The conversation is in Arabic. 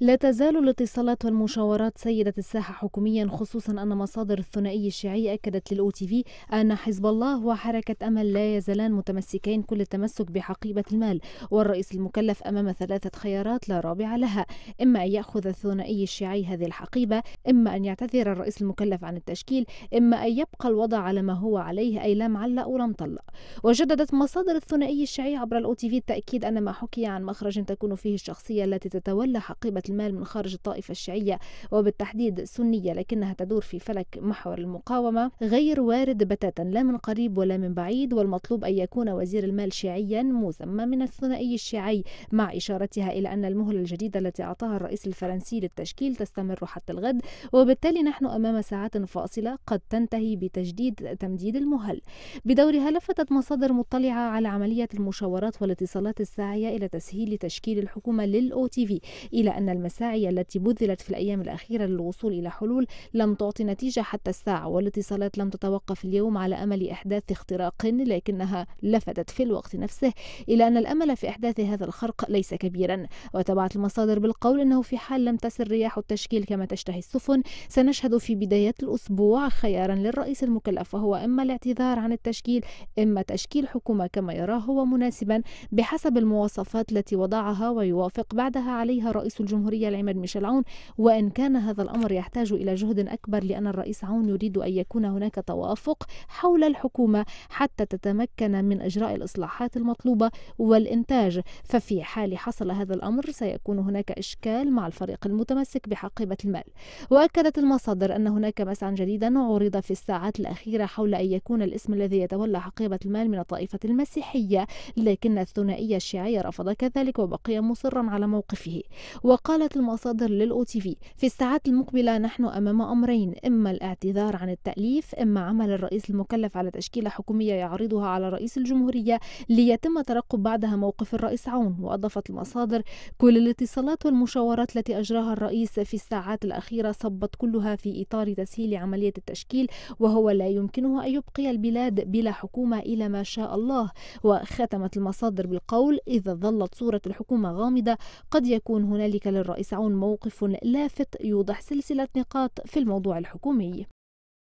لا تزال الاتصالات والمشاورات سيدة الساحة حكوميا خصوصا أن مصادر الثنائي الشيعي أكدت للأو تي في أن حزب الله وحركة أمل لا يزالان متمسكين كل التمسك بحقيبة المال والرئيس المكلف أمام ثلاثة خيارات لا رابع لها إما أن يأخذ الثنائي الشيعي هذه الحقيبة إما أن يعتذر الرئيس المكلف عن التشكيل إما أن يبقى الوضع على ما هو عليه أي لا معلق ولم طلق وجددت مصادر الثنائي الشيعي عبر الأو تي في التأكيد أن ما حكي عن مخرج تكون فيه الشخصية التي تتولى حقيبة المال من خارج الطائفة الشيعية وبالتحديد السنية لكنها تدور في فلك محور المقاومة غير وارد بتاتا لا من قريب ولا من بعيد والمطلوب أن يكون وزير المال شيعيا مسمى من الثنائي الشيعي مع إشارتها إلى أن المهلة الجديدة التي أعطاها الرئيس الفرنسي للتشكيل تستمر حتى الغد وبالتالي نحن أمام ساعات فاصلة قد تنتهي بتجديد تمديد المهل بدورها لفتت مصادر مطلعة على عملية المشاورات والاتصالات الساعية إلى تسهيل تشكيل الحكومة للأو تي في إلى أن المساعي التي بذلت في الأيام الأخيرة للوصول إلى حلول لم تعطي نتيجة حتى الساعة والاتصالات لم تتوقف اليوم على أمل إحداث اختراق لكنها لفتت في الوقت نفسه إلى أن الأمل في إحداث هذا الخرق ليس كبيرا وتبعت المصادر بالقول أنه في حال لم تسر رياح التشكيل كما تشتهي السفن سنشهد في بداية الأسبوع خيارا للرئيس المكلف وهو إما الاعتذار عن التشكيل إما تشكيل حكومة كما يراه هو مناسبا بحسب المواصفات التي وضعها ويوافق بعدها عليها رئيس الجمهورية الجمهورية العماد ميشيل عون وإن كان هذا الأمر يحتاج إلى جهد أكبر لأن الرئيس عون يريد أن يكون هناك توافق حول الحكومة حتى تتمكن من إجراء الإصلاحات المطلوبة والإنتاج ففي حال حصل هذا الأمر سيكون هناك إشكال مع الفريق المتمسك بحقيبة المال وأكدت المصادر أن هناك مسعى جديدا عرض في الساعات الأخيرة حول أن يكون الاسم الذي يتولى حقيبة المال من الطائفة المسيحية لكن الثنائية الشيعية رفض كذلك وبقي مصرا على موقفه وقال قالت المصادر للأو تي في في الساعات المقبلة نحن أمام أمرين إما الاعتذار عن التأليف إما عمل الرئيس المكلف على تشكيلة حكومية يعرضها على رئيس الجمهورية ليتم ترقب بعدها موقف الرئيس عون وأضافت المصادر كل الاتصالات والمشاورات التي أجراها الرئيس في الساعات الأخيرة صبت كلها في إطار تسهيل عملية التشكيل وهو لا يمكنه أن يبقي البلاد بلا حكومة إلى ما شاء الله وختمت المصادر بالقول إذا ظلت صورة الحكومة غامضة قد يكون هنالك للرئيس الرئيس عون موقف لافت يوضح سلسلة نقاط في الموضوع الحكومي